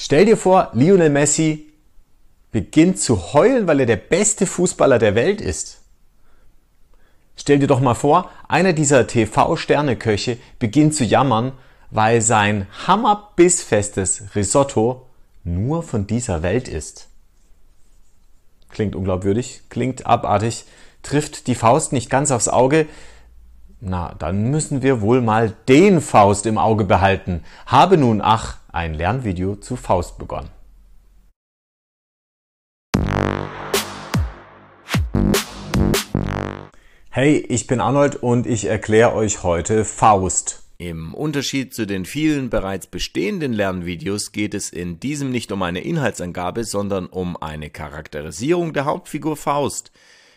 Stell dir vor, Lionel Messi beginnt zu heulen, weil er der beste Fußballer der Welt ist. Stell dir doch mal vor, einer dieser TV-Sterneköche beginnt zu jammern, weil sein hammerbissfestes Risotto nur von dieser Welt ist. Klingt unglaubwürdig, klingt abartig, trifft die Faust nicht ganz aufs Auge. Na, dann müssen wir wohl mal den Faust im Auge behalten. Habe nun, ach, ein Lernvideo zu Faust begonnen. Hey, ich bin Arnold und ich erkläre euch heute Faust. Im Unterschied zu den vielen bereits bestehenden Lernvideos geht es in diesem nicht um eine Inhaltsangabe, sondern um eine Charakterisierung der Hauptfigur Faust.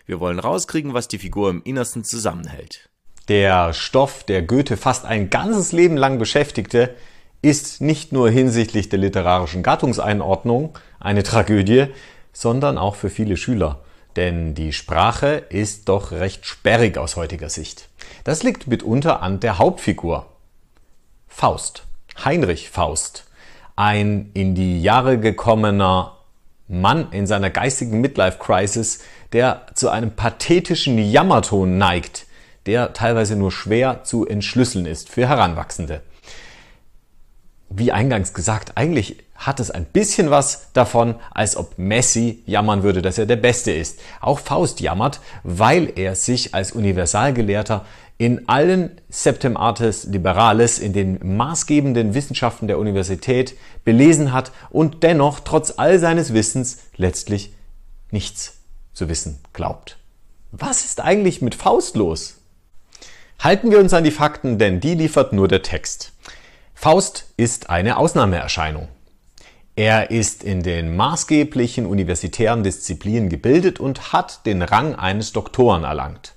Wir wollen rauskriegen, was die Figur im Innersten zusammenhält. Der Stoff, der Goethe fast ein ganzes Leben lang beschäftigte, ist nicht nur hinsichtlich der literarischen Gattungseinordnung eine Tragödie, sondern auch für viele Schüler. Denn die Sprache ist doch recht sperrig aus heutiger Sicht. Das liegt mitunter an der Hauptfigur. Faust. Heinrich Faust. Ein in die Jahre gekommener Mann in seiner geistigen Midlife-Crisis, der zu einem pathetischen Jammerton neigt, der teilweise nur schwer zu entschlüsseln ist für Heranwachsende wie eingangs gesagt, eigentlich hat es ein bisschen was davon, als ob Messi jammern würde, dass er der Beste ist. Auch Faust jammert, weil er sich als Universalgelehrter in allen Septem Artis Liberales, in den maßgebenden Wissenschaften der Universität belesen hat und dennoch trotz all seines Wissens letztlich nichts zu wissen glaubt. Was ist eigentlich mit Faust los? Halten wir uns an die Fakten, denn die liefert nur der Text. Faust ist eine Ausnahmeerscheinung. Er ist in den maßgeblichen universitären Disziplinen gebildet und hat den Rang eines Doktoren erlangt.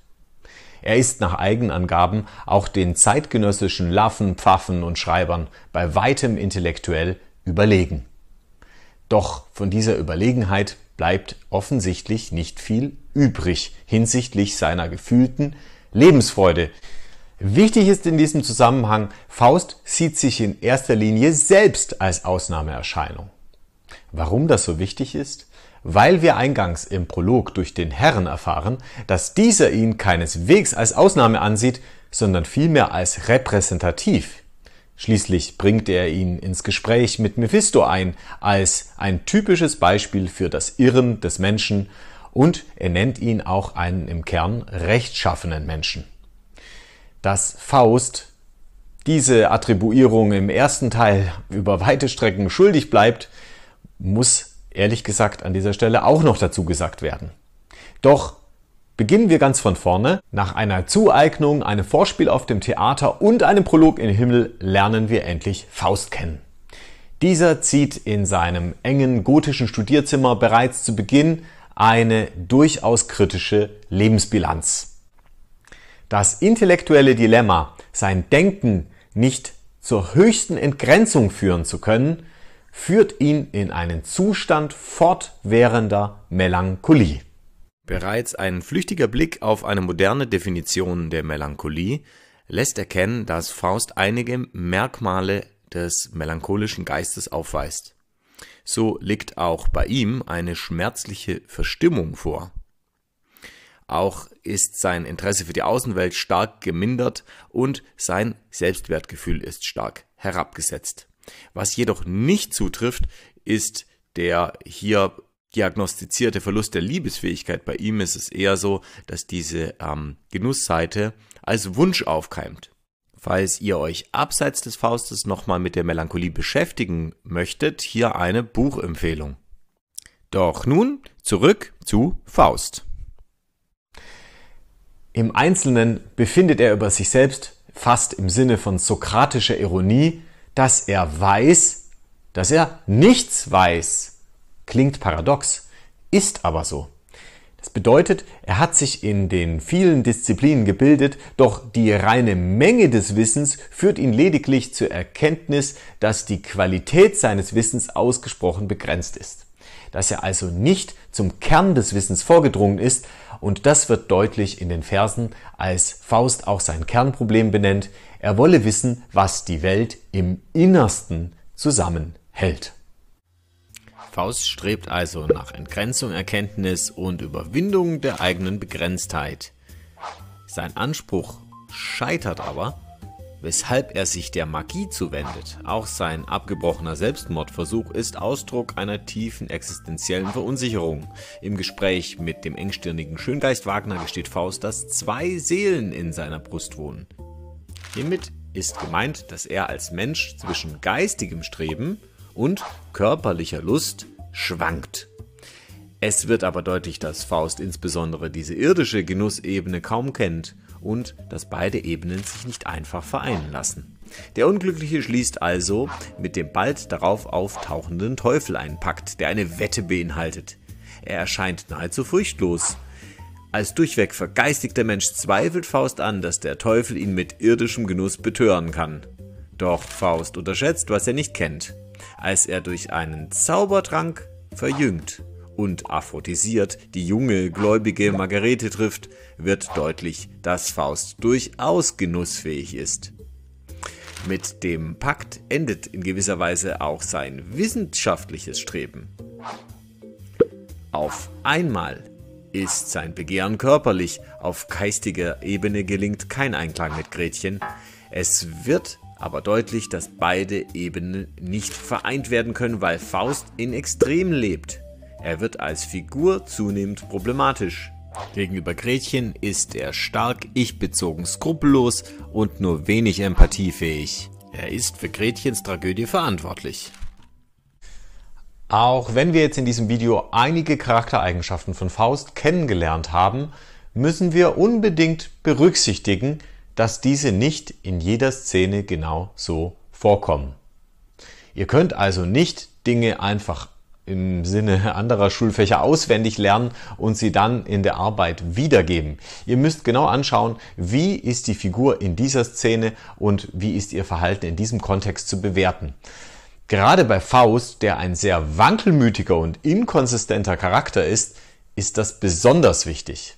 Er ist nach Eigenangaben auch den zeitgenössischen Laffen, Pfaffen und Schreibern bei weitem intellektuell überlegen. Doch von dieser Überlegenheit bleibt offensichtlich nicht viel übrig hinsichtlich seiner gefühlten Lebensfreude, Wichtig ist in diesem Zusammenhang, Faust sieht sich in erster Linie selbst als Ausnahmeerscheinung. Warum das so wichtig ist? Weil wir eingangs im Prolog durch den Herrn erfahren, dass dieser ihn keineswegs als Ausnahme ansieht, sondern vielmehr als repräsentativ. Schließlich bringt er ihn ins Gespräch mit Mephisto ein, als ein typisches Beispiel für das Irren des Menschen, und er nennt ihn auch einen im Kern rechtschaffenen Menschen dass Faust diese Attribuierung im ersten Teil über weite Strecken schuldig bleibt, muss ehrlich gesagt an dieser Stelle auch noch dazu gesagt werden. Doch beginnen wir ganz von vorne. Nach einer Zueignung, einem Vorspiel auf dem Theater und einem Prolog im Himmel lernen wir endlich Faust kennen. Dieser zieht in seinem engen gotischen Studierzimmer bereits zu Beginn eine durchaus kritische Lebensbilanz das intellektuelle Dilemma, sein Denken nicht zur höchsten Entgrenzung führen zu können, führt ihn in einen Zustand fortwährender Melancholie. Bereits ein flüchtiger Blick auf eine moderne Definition der Melancholie lässt erkennen, dass Faust einige Merkmale des melancholischen Geistes aufweist. So liegt auch bei ihm eine schmerzliche Verstimmung vor. Auch ist sein Interesse für die Außenwelt stark gemindert und sein Selbstwertgefühl ist stark herabgesetzt. Was jedoch nicht zutrifft, ist der hier diagnostizierte Verlust der Liebesfähigkeit. Bei ihm ist es eher so, dass diese ähm, Genussseite als Wunsch aufkeimt. Falls ihr euch abseits des Faustes nochmal mit der Melancholie beschäftigen möchtet, hier eine Buchempfehlung. Doch nun zurück zu Faust. Im Einzelnen befindet er über sich selbst fast im Sinne von sokratischer Ironie, dass er weiß, dass er nichts weiß. Klingt paradox, ist aber so. Das bedeutet, er hat sich in den vielen Disziplinen gebildet, doch die reine Menge des Wissens führt ihn lediglich zur Erkenntnis, dass die Qualität seines Wissens ausgesprochen begrenzt ist. Dass er also nicht zum Kern des Wissens vorgedrungen ist, und das wird deutlich in den Versen, als Faust auch sein Kernproblem benennt. Er wolle wissen, was die Welt im Innersten zusammenhält. Faust strebt also nach Entgrenzung, Erkenntnis und Überwindung der eigenen Begrenztheit. Sein Anspruch scheitert aber, weshalb er sich der Magie zuwendet. Auch sein abgebrochener Selbstmordversuch ist Ausdruck einer tiefen existenziellen Verunsicherung. Im Gespräch mit dem engstirnigen Schöngeist Wagner gesteht Faust, dass zwei Seelen in seiner Brust wohnen. Hiermit ist gemeint, dass er als Mensch zwischen geistigem Streben und körperlicher Lust schwankt. Es wird aber deutlich, dass Faust insbesondere diese irdische Genussebene kaum kennt und dass beide Ebenen sich nicht einfach vereinen lassen. Der Unglückliche schließt also mit dem bald darauf auftauchenden Teufel einen Pakt, der eine Wette beinhaltet. Er erscheint nahezu furchtlos. Als durchweg vergeistigter Mensch zweifelt Faust an, dass der Teufel ihn mit irdischem Genuss betören kann. Doch Faust unterschätzt, was er nicht kennt. Als er durch einen Zaubertrank verjüngt, und aphrodisiert die junge, gläubige Margarete trifft, wird deutlich, dass Faust durchaus genussfähig ist. Mit dem Pakt endet in gewisser Weise auch sein wissenschaftliches Streben. Auf einmal ist sein Begehren körperlich, auf geistiger Ebene gelingt kein Einklang mit Gretchen. Es wird aber deutlich, dass beide Ebenen nicht vereint werden können, weil Faust in Extrem lebt. Er wird als Figur zunehmend problematisch. Gegenüber Gretchen ist er stark, ich-bezogen skrupellos und nur wenig empathiefähig. Er ist für Gretchens Tragödie verantwortlich. Auch wenn wir jetzt in diesem Video einige Charaktereigenschaften von Faust kennengelernt haben, müssen wir unbedingt berücksichtigen, dass diese nicht in jeder Szene genau so vorkommen. Ihr könnt also nicht Dinge einfach im Sinne anderer Schulfächer auswendig lernen und sie dann in der Arbeit wiedergeben. Ihr müsst genau anschauen, wie ist die Figur in dieser Szene und wie ist ihr Verhalten in diesem Kontext zu bewerten. Gerade bei Faust, der ein sehr wankelmütiger und inkonsistenter Charakter ist, ist das besonders wichtig.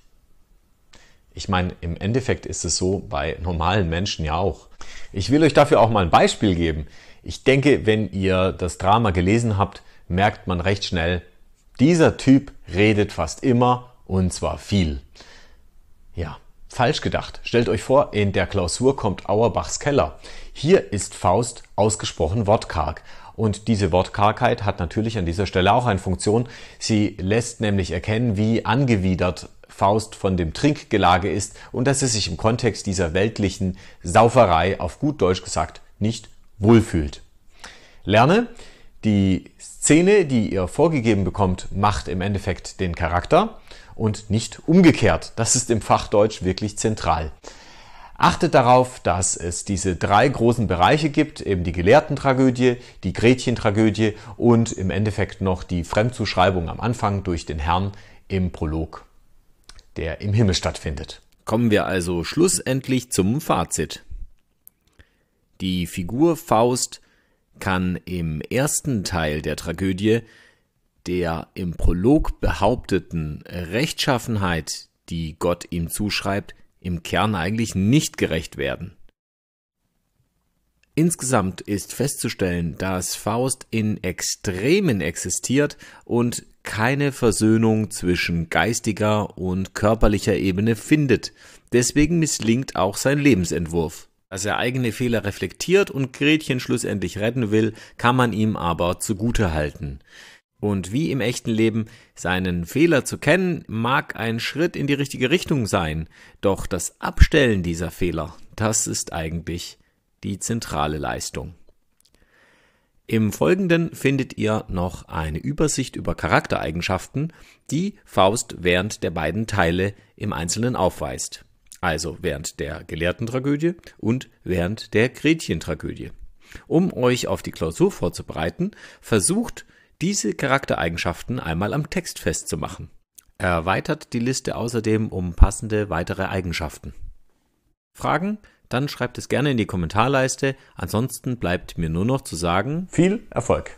Ich meine, im Endeffekt ist es so bei normalen Menschen ja auch. Ich will euch dafür auch mal ein Beispiel geben. Ich denke, wenn ihr das Drama gelesen habt, merkt man recht schnell, dieser Typ redet fast immer und zwar viel. Ja, falsch gedacht. Stellt euch vor, in der Klausur kommt Auerbachs Keller. Hier ist Faust ausgesprochen wortkarg. Und diese Wortkargheit hat natürlich an dieser Stelle auch eine Funktion. Sie lässt nämlich erkennen, wie angewidert Faust von dem Trinkgelage ist und dass es sich im Kontext dieser weltlichen Sauferei auf gut Deutsch gesagt nicht wohlfühlt. Lerne, die Szene, die ihr vorgegeben bekommt, macht im Endeffekt den Charakter und nicht umgekehrt. Das ist im Fachdeutsch wirklich zentral. Achtet darauf, dass es diese drei großen Bereiche gibt, eben die Gelehrtentragödie, die Gretchentragödie und im Endeffekt noch die Fremdzuschreibung am Anfang durch den Herrn im Prolog, der im Himmel stattfindet. Kommen wir also schlussendlich zum Fazit. Die Figur Faust kann im ersten Teil der Tragödie der im Prolog behaupteten Rechtschaffenheit, die Gott ihm zuschreibt, im Kern eigentlich nicht gerecht werden. Insgesamt ist festzustellen, dass Faust in Extremen existiert und keine Versöhnung zwischen geistiger und körperlicher Ebene findet. Deswegen misslingt auch sein Lebensentwurf. Dass er eigene Fehler reflektiert und Gretchen schlussendlich retten will, kann man ihm aber zugute halten. Und wie im echten Leben, seinen Fehler zu kennen, mag ein Schritt in die richtige Richtung sein, doch das Abstellen dieser Fehler, das ist eigentlich die zentrale Leistung. Im Folgenden findet ihr noch eine Übersicht über Charaktereigenschaften, die Faust während der beiden Teile im Einzelnen aufweist. Also während der Gelehrten-Tragödie und während der Gretchen-Tragödie. Um euch auf die Klausur vorzubereiten, versucht diese Charaktereigenschaften einmal am Text festzumachen. Erweitert die Liste außerdem um passende weitere Eigenschaften. Fragen? Dann schreibt es gerne in die Kommentarleiste. Ansonsten bleibt mir nur noch zu sagen. Viel Erfolg!